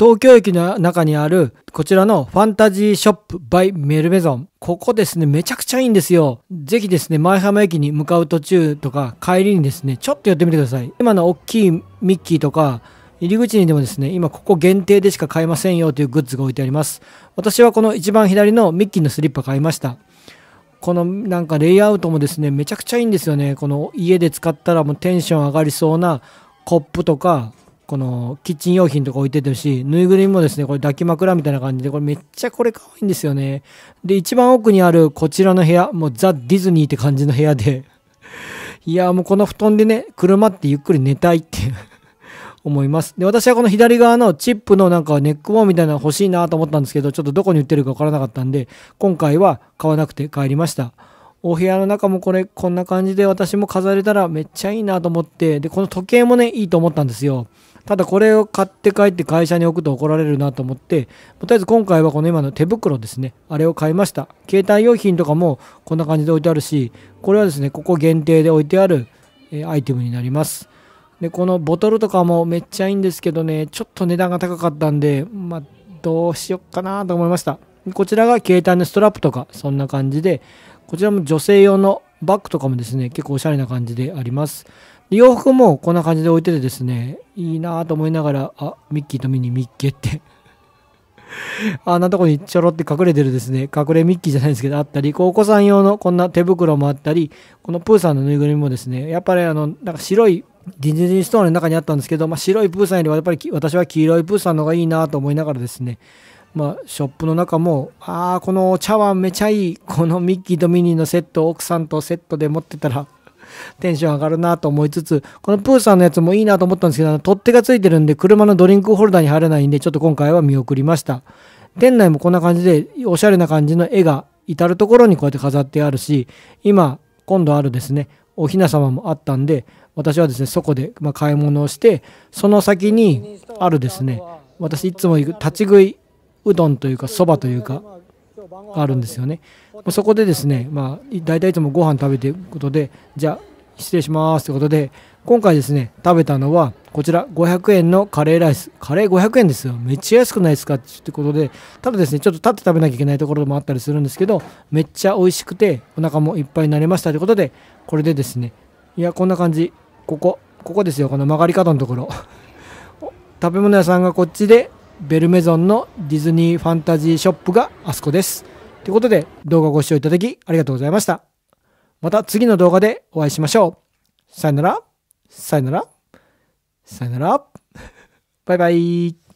東京駅の中にある、こちらのファンタジーショップ by メルメゾン。ここですね、めちゃくちゃいいんですよ。ぜひですね、前浜駅に向かう途中とか、帰りにですね、ちょっと寄ってみてください。今の大きいミッキーとか、入り口にでもですね、今ここ限定でしか買えませんよというグッズが置いてあります。私はこの一番左のミッキーのスリッパ買いました。このなんかレイアウトもですね、めちゃくちゃいいんですよね。この家で使ったらもうテンション上がりそうなコップとか、このキッチン用品とか置いててるし、ぬいぐるみもですね、これ抱き枕みたいな感じで、これめっちゃこれ可愛いんですよね。で、一番奥にあるこちらの部屋、もうザ・ディズニーって感じの部屋で、いやもうこの布団でね、車ってゆっくり寝たいって 思います。で、私はこの左側のチップのなんかネックウォーみたいなの欲しいなと思ったんですけど、ちょっとどこに売ってるかわからなかったんで、今回は買わなくて帰りました。お部屋の中もこれ、こんな感じで私も飾れたらめっちゃいいなと思って、で、この時計もね、いいと思ったんですよ。ただこれを買って帰って会社に置くと怒られるなと思って、とりあえず今回はこの今の手袋ですね。あれを買いました。携帯用品とかもこんな感じで置いてあるし、これはですね、ここ限定で置いてあるアイテムになります。で、このボトルとかもめっちゃいいんですけどね、ちょっと値段が高かったんで、まあ、どうしよっかなと思いました。こちらが携帯のストラップとか、そんな感じで、こちらも女性用のバッグとかもですね、結構おしゃれな感じであります。洋服もこんな感じで置いててですね、いいなぁと思いながら、あ、ミッキーとミニミッケって あんなとこにちょろって隠れてるですね、隠れミッキーじゃないですけど、あったり、こうお子さん用のこんな手袋もあったり、このプーさんのぬいぐるみもですね、やっぱりあの、なんか白いディズニーストアの中にあったんですけど、まあ、白いプーさんよりはやっぱり私は黄色いプーさんの方がいいなと思いながらですね、まあ、ショップの中も、ああ、このお茶碗めちゃいい、このミッキーとミニーのセット奥さんとセットで持ってたら、テンション上がるなと思いつつ、このプーさんのやつもいいなと思ったんですけど、取っ手がついてるんで、車のドリンクホルダーに入らないんで、ちょっと今回は見送りました。店内もこんな感じで、おしゃれな感じの絵が至る所にこうやって飾ってあるし、今、今度あるですね、おひな様もあったんで、私はですね、そこでま買い物をして、その先にあるですね、私いつも行く立ち食いうどんというか、そばというか、あるんですよね。そこでですね、まあ、大体いつもご飯食べていくことで、じゃあ、失礼しますということで、今回ですね、食べたのは、こちら、500円のカレーライス。カレー500円ですよ。めっちゃ安くないですかってことで、ただですね、ちょっと立って食べなきゃいけないところもあったりするんですけど、めっちゃ美味しくて、お腹もいっぱいになりましたということで、これでですね、いや、こんな感じ。ここ、ここですよ、この曲がり角のところ。食べ物屋さんがこっちで、ベルメゾンのディズニーファンタジーショップがあそこです。ということで動画ご視聴いただきありがとうございました。また次の動画でお会いしましょう。さよなら。さよなら。さよなら。バイバイ。